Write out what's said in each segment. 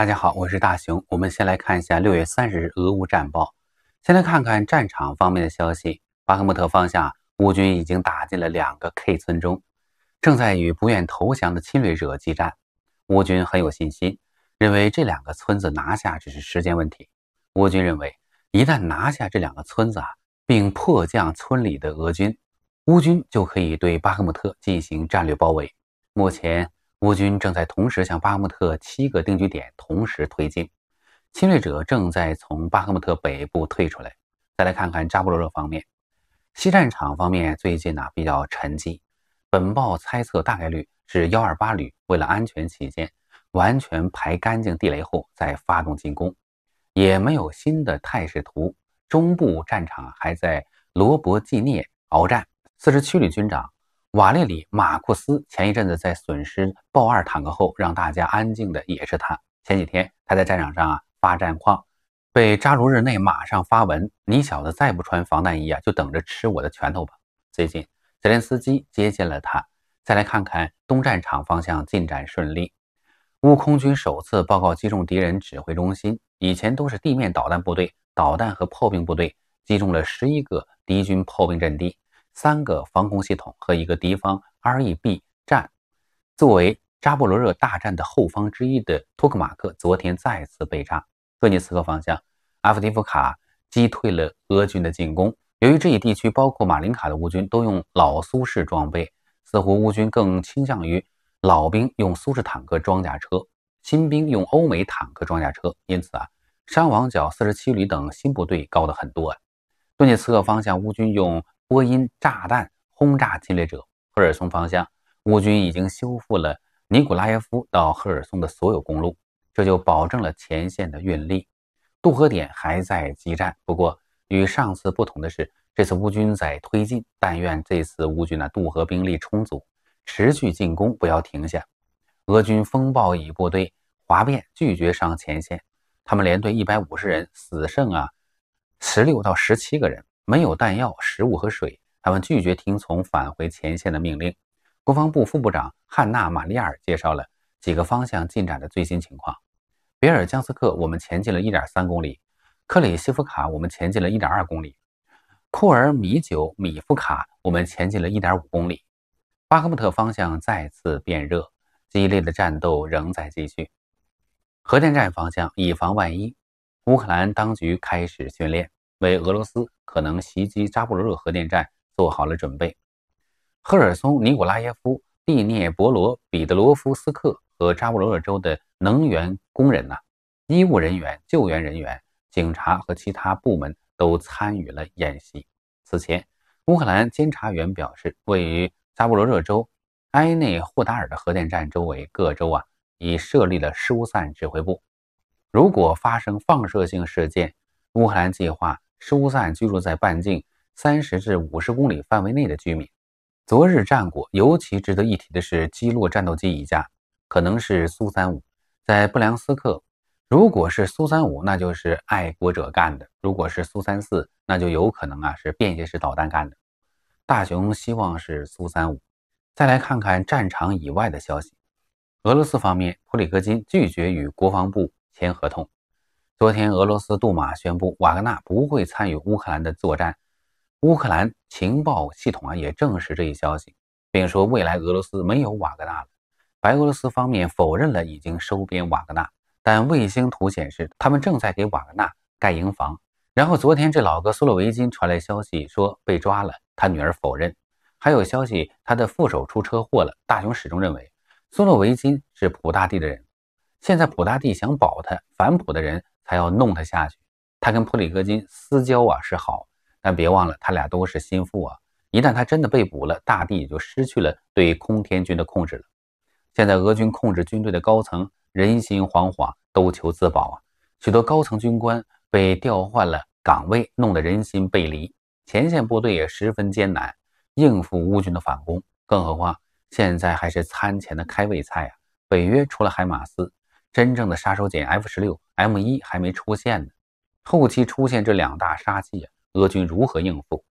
大家好，我是大熊。我们先来看一下六月三十日俄乌战报。先来看看战场方面的消息。巴赫穆特方向，乌军已经打进了两个 K 村中，正在与不愿投降的侵略者激战。乌军很有信心，认为这两个村子拿下只是时间问题。乌军认为，一旦拿下这两个村子啊，并迫降村里的俄军，乌军就可以对巴赫穆特进行战略包围。目前。乌军正在同时向巴赫穆特七个定居点同时推进，侵略者正在从巴赫穆特北部退出来。再来看看扎波罗热方面，西战场方面最近呢比较沉寂。本报猜测大概率是幺二八旅为了安全起见，完全排干净地雷后再发动进攻，也没有新的态势图。中部战场还在罗伯季涅鏖战，四十七旅军长。瓦列里·马库斯前一阵子在损失豹二坦克后，让大家安静的也是他。前几天他在战场上啊发战况，被扎卢日内马上发文：“你小子再不穿防弹衣啊，就等着吃我的拳头吧！”最近泽连斯基接见了他。再来看看东战场方向进展顺利，乌空军首次报告击中敌人指挥中心，以前都是地面导弹部队、导弹和炮兵部队击中了十一个敌军炮兵阵地。三个防空系统和一个敌方 R E B 站，作为扎波罗热大战的后方之一的托克马克，昨天再次被炸。顿涅茨克方向，阿夫迪夫卡击退了俄军的进攻。由于这一地区包括马林卡的乌军都用老苏式装备，似乎乌军更倾向于老兵用苏式坦克装甲车，新兵用欧美坦克装甲车。因此啊，伤亡较四十七旅等新部队高的很多。顿涅茨克方向，乌军用。波音炸弹轰炸侵略者赫尔松方向，乌军已经修复了尼古拉耶夫到赫尔松的所有公路，这就保证了前线的运力。渡河点还在激战，不过与上次不同的是，这次乌军在推进。但愿这次乌军的渡河兵力充足，持续进攻，不要停下。俄军风暴乙部队哗变，拒绝上前线。他们连队一百五十人，死剩啊十六到十七个人。没有弹药、食物和水，他们拒绝听从返回前线的命令。国防部副部长汉娜·马利亚尔介绍了几个方向进展的最新情况：别尔江斯克，我们前进了一点三公里；克里希夫卡，我们前进了一点二公里；库尔米久米夫卡，我们前进了一点五公里。巴赫穆特方向再次变热，激烈的战斗仍在继续。核电站方向，以防万一，乌克兰当局开始训练。为俄罗斯可能袭击扎波罗热核电站做好了准备。赫尔松、尼古拉耶夫、蒂涅博罗、彼得罗夫斯克和扎波罗热州的能源工人、呐，医务人员、救援人员、警察和其他部门都参与了演习。此前，乌克兰监察员表示，位于扎波罗热州埃内霍达尔的核电站周围各州啊，已设立了疏散指挥部。如果发生放射性事件，乌克兰计划。疏散居住在半径三十至五十公里范围内的居民。昨日战果尤其值得一提的是击落战斗机一架，可能是苏三五。在布良斯克，如果是苏三五，那就是爱国者干的；如果是苏三四，那就有可能啊是便携式导弹干的。大雄希望是苏三五。再来看看战场以外的消息，俄罗斯方面普里戈金拒绝与国防部签合同。昨天，俄罗斯杜马宣布瓦格纳不会参与乌克兰的作战。乌克兰情报系统啊也证实这一消息，并说未来俄罗斯没有瓦格纳了。白俄罗斯方面否认了已经收编瓦格纳，但卫星图显示他们正在给瓦格纳盖营房。然后昨天这老哥苏洛维金传来消息说被抓了，他女儿否认。还有消息，他的副手出车祸了。大雄始终认为苏洛维金是普大帝的人，现在普大帝想保他反普的人。才要弄他下去，他跟普里戈金私交啊是好，但别忘了他俩都是心腹啊。一旦他真的被捕了，大帝也就失去了对空天军的控制了。现在俄军控制军队的高层人心惶惶，都求自保啊。许多高层军官被调换了岗位，弄得人心背离。前线部队也十分艰难，应付乌军的反攻。更何况现在还是餐前的开胃菜啊！北约除了海马斯，真正的杀手锏 F 十六。M 一还没出现呢，后期出现这两大杀器，俄军如何应付？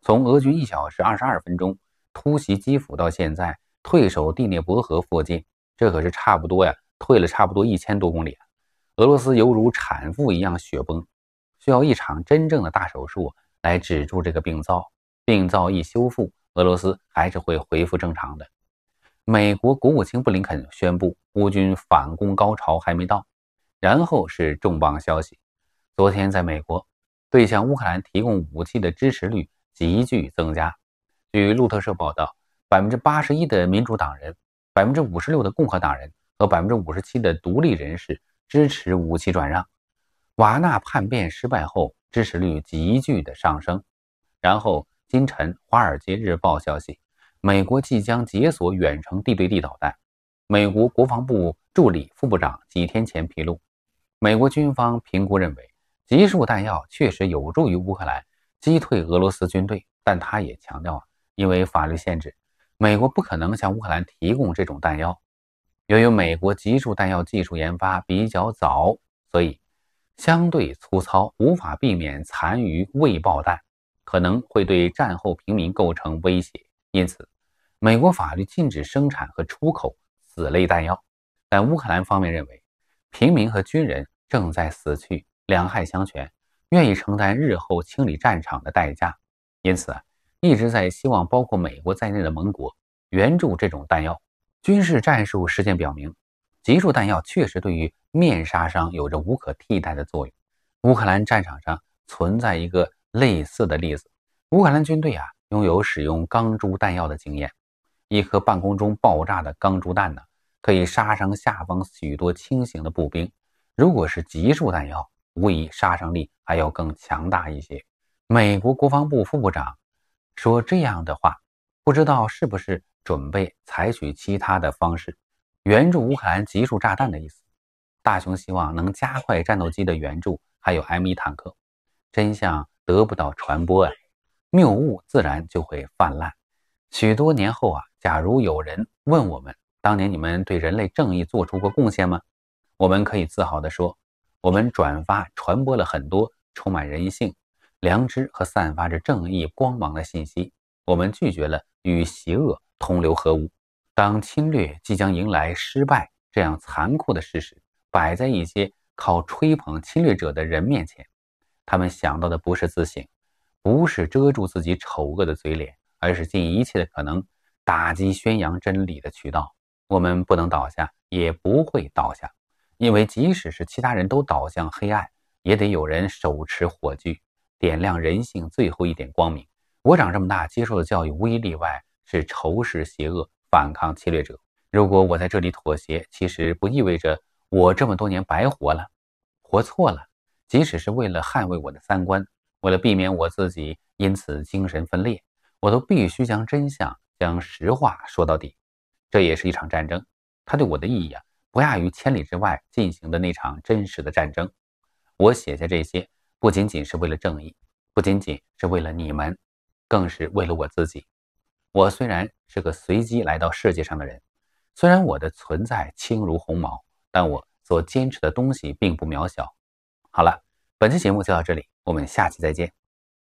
从俄军一小时二十二分钟突袭基辅到现在退守第聂伯河附近，这可是差不多呀，退了差不多一千多公里。俄罗斯犹如产妇一样雪崩，需要一场真正的大手术来止住这个病灶。病灶一修复，俄罗斯还是会恢复正常的。美国国务卿布林肯宣布，乌军反攻高潮还没到。然后是重磅消息，昨天在美国，对向乌克兰提供武器的支持率急剧增加。据路透社报道，百分之八十一的民主党人，百分之五十六的共和党人和百分之五十七的独立人士支持武器转让。瓦纳叛变失败后，支持率急剧的上升。然后今晨，《华尔街日报》消息，美国即将解锁远程地对地导弹。美国国防部助理副部长几天前披露。美国军方评估认为，集束弹药确实有助于乌克兰击退俄罗斯军队，但他也强调啊，因为法律限制，美国不可能向乌克兰提供这种弹药。由于美国集束弹药技术研发比较早，所以相对粗糙，无法避免残余未爆弹，可能会对战后平民构成威胁。因此，美国法律禁止生产和出口此类弹药。但乌克兰方面认为。平民和军人正在死去，两害相权，愿意承担日后清理战场的代价，因此一直在希望包括美国在内的盟国援助这种弹药。军事战术实践表明，集束弹药确实对于面杀伤有着无可替代的作用。乌克兰战场上存在一个类似的例子，乌克兰军队啊拥有使用钢珠弹药的经验。一颗半空中爆炸的钢珠弹呢？可以杀伤下方许多轻型的步兵，如果是集束弹药，无疑杀伤力还要更强大一些。美国国防部副部长说这样的话，不知道是不是准备采取其他的方式援助乌克兰集束炸弹的意思。大雄希望能加快战斗机的援助，还有 M1 坦克。真相得不到传播啊，谬误自然就会泛滥。许多年后啊，假如有人问我们。当年你们对人类正义做出过贡献吗？我们可以自豪地说，我们转发传播了很多充满人性、良知和散发着正义光芒的信息。我们拒绝了与邪恶同流合污。当侵略即将迎来失败这样残酷的事实摆在一些靠吹捧侵略者的人面前，他们想到的不是自省，不是遮住自己丑恶的嘴脸，而是尽一切的可能打击宣扬真理的渠道。我们不能倒下，也不会倒下，因为即使是其他人都倒向黑暗，也得有人手持火炬，点亮人性最后一点光明。我长这么大，接受的教育无一例外是仇视邪恶，反抗侵略者。如果我在这里妥协，其实不意味着我这么多年白活了，活错了。即使是为了捍卫我的三观，为了避免我自己因此精神分裂，我都必须将真相、将实话说到底。这也是一场战争，它对我的意义啊，不亚于千里之外进行的那场真实的战争。我写下这些，不仅仅是为了正义，不仅仅是为了你们，更是为了我自己。我虽然是个随机来到世界上的人，虽然我的存在轻如鸿毛，但我所坚持的东西并不渺小。好了，本期节目就到这里，我们下期再见。